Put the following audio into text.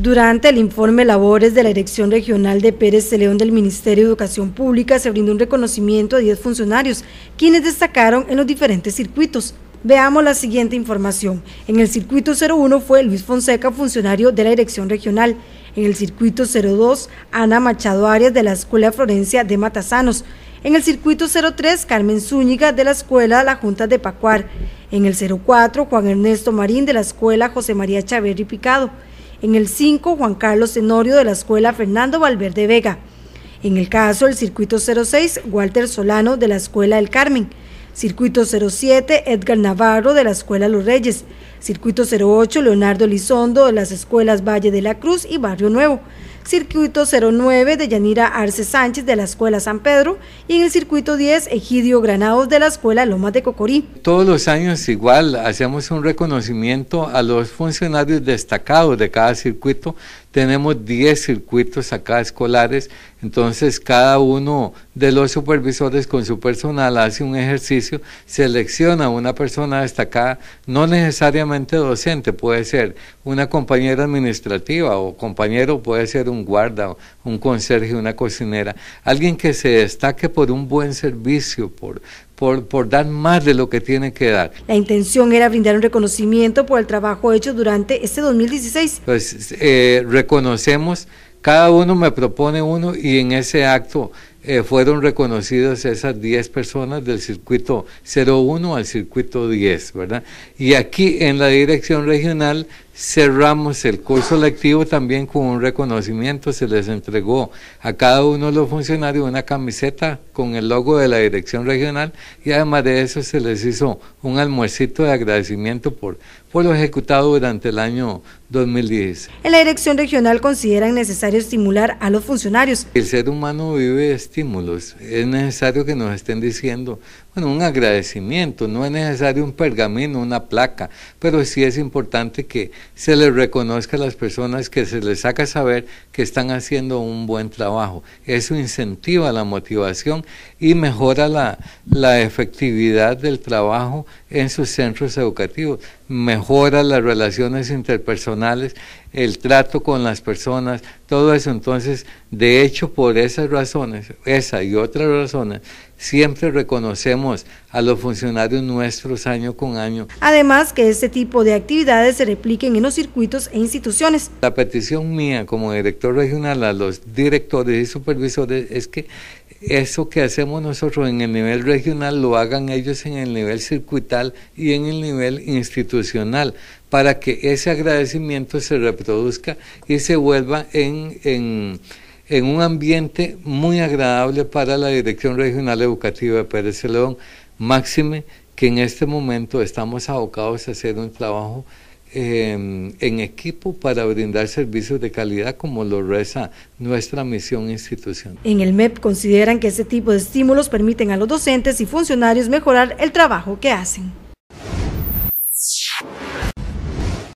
Durante el informe labores de la Dirección Regional de Pérez de León del Ministerio de Educación Pública se brindó un reconocimiento a 10 funcionarios, quienes destacaron en los diferentes circuitos. Veamos la siguiente información. En el circuito 01 fue Luis Fonseca, funcionario de la Dirección Regional. En el circuito 02, Ana Machado Arias de la Escuela Florencia de Matazanos. En el circuito 03, Carmen Zúñiga de la Escuela La Junta de Pacuar. En el 04, Juan Ernesto Marín de la Escuela José María y Picado. En el 5, Juan Carlos Enorio de la Escuela Fernando Valverde Vega. En el caso del circuito 06, Walter Solano de la Escuela del Carmen. Circuito 07, Edgar Navarro de la Escuela Los Reyes. Circuito 08, Leonardo Lizondo de las Escuelas Valle de la Cruz y Barrio Nuevo. Circuito 09, de Yanira Arce Sánchez de la Escuela San Pedro. Y en el Circuito 10, Egidio Granados de la Escuela Lomas de Cocorí. Todos los años igual hacemos un reconocimiento a los funcionarios destacados de cada circuito tenemos 10 circuitos acá escolares, entonces cada uno de los supervisores con su personal hace un ejercicio, selecciona una persona destacada, no necesariamente docente, puede ser una compañera administrativa o compañero, puede ser un guarda, un conserje, una cocinera, alguien que se destaque por un buen servicio, por por, dar más de lo que tienen que dar. La intención era brindar un reconocimiento por el trabajo hecho durante este 2016. Pues eh, reconocemos, cada uno me propone uno y en ese acto eh, fueron reconocidas esas 10 personas del circuito 01 al circuito 10, ¿verdad? Y aquí en la dirección regional cerramos el curso lectivo también con un reconocimiento. Se les entregó a cada uno de los funcionarios una camiseta con el logo de la dirección regional y además de eso se les hizo un almuercito de agradecimiento por, lo ejecutado durante el año 2010. En la dirección regional consideran necesario estimular a los funcionarios. El ser humano vive estímulos. Es necesario que nos estén diciendo, bueno, un agradecimiento. No es necesario un pergamino, una placa, pero sí es importante que se les reconozca a las personas que se les saca saber que están haciendo un buen trabajo. Eso incentiva la motivación y mejora la, la efectividad del trabajo en sus centros educativos mejora las relaciones interpersonales, el trato con las personas, todo eso. Entonces, de hecho, por esas razones, esa y otras razones, siempre reconocemos a los funcionarios nuestros año con año. Además, que este tipo de actividades se repliquen en los circuitos e instituciones. La petición mía como director regional a los directores y supervisores es que eso que hacemos nosotros en el nivel regional lo hagan ellos en el nivel circuital y en el nivel institucional para que ese agradecimiento se reproduzca y se vuelva en, en, un ambiente muy agradable para la Dirección Regional Educativa de Pérez León, máxime que en este momento estamos abocados a hacer un trabajo em, en equipo para brindar servicios de calidad como lo reza nuestra misión institucional. En el MEP consideran que ese tipo de estímulos permiten a los docentes y funcionarios mejorar el trabajo que hacen.